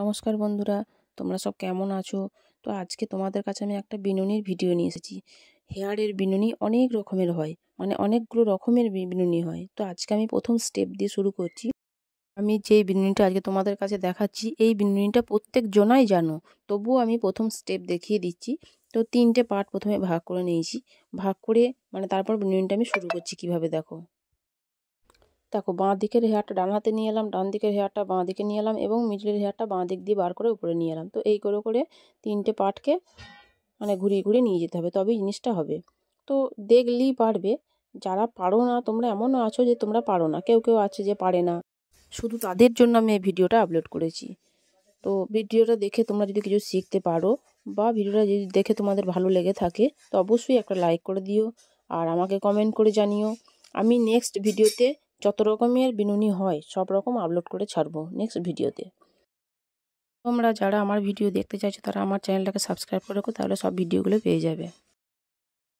নমস্কার বন্ধুরা তোমরা সব কেমন আছো তো আজকে তোমাদের কাছে আমি একটা বিনুনির ভিডিও নিয়ে এসেছি হেয়ারের বিনুনি অনেক রকমের হয় মানে অনেকগুলো রকমের বিনুনি হয় তো আজকে আমি প্রথম স্টেপ দিয়ে শুরু করছি আমি যে বিনুনিটা আজকে তোমাদের কাছে দেখাচ্ছি এই বিনুনিটা প্রত্যেক জনাই জানো তবুও আমি প্রথম স্টেপ দেখিয়ে দিচ্ছি তো তিনটে পার্ট প্রথমে ভাগ করে নিয়েছি ভাগ করে মানে তারপর বিনুনিটা আমি শুরু করছি কিভাবে দেখো দেখো বাঁ দিকের হেয়ারটা ডান হাতে নিয়ে এলাম ডান দিকের হেয়ারটা বাঁ দিকে নিয়ে এলাম এবং মিডলের হেয়ারটা বাঁ দিক দিয়ে বার করে উপরে নিয়ে এলাম তো এই করে করে তিনটে পার্টকে মানে ঘুরিয়ে ঘুরিয়ে নিয়ে যেতে হবে তবেই জিনিসটা হবে তো দেখলেই পারবে যারা পারো না তোমরা এমনও আছো যে তোমরা পারো না কেউ কেউ আছে যে পারে না শুধু তাদের জন্য আমি এই ভিডিওটা আপলোড করেছি তো ভিডিওটা দেখে তোমরা যদি কিছু শিখতে পারো বা ভিডিওটা যদি দেখে তোমাদের ভালো লেগে থাকে তো অবশ্যই একটা লাইক করে দিও আর আমাকে কমেন্ট করে জানিও আমি নেক্সট ভিডিওতে যত রকমের বিনুনি হয় সব রকম আপলোড করে ছাড়বো নেক্সট ভিডিওতে তোমরা যারা আমার ভিডিও দেখতে চাইছো তারা আমার চ্যানেলটাকে সাবস্ক্রাইব করে রাখো তাহলে সব ভিডিওগুলো পেয়ে যাবে